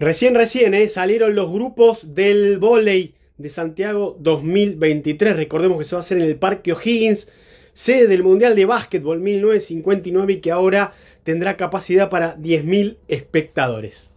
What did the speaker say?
Recién, recién eh, salieron los grupos del volei de Santiago 2023. Recordemos que se va a hacer en el Parque O'Higgins, sede del Mundial de Básquetbol 1959 y que ahora tendrá capacidad para 10.000 espectadores.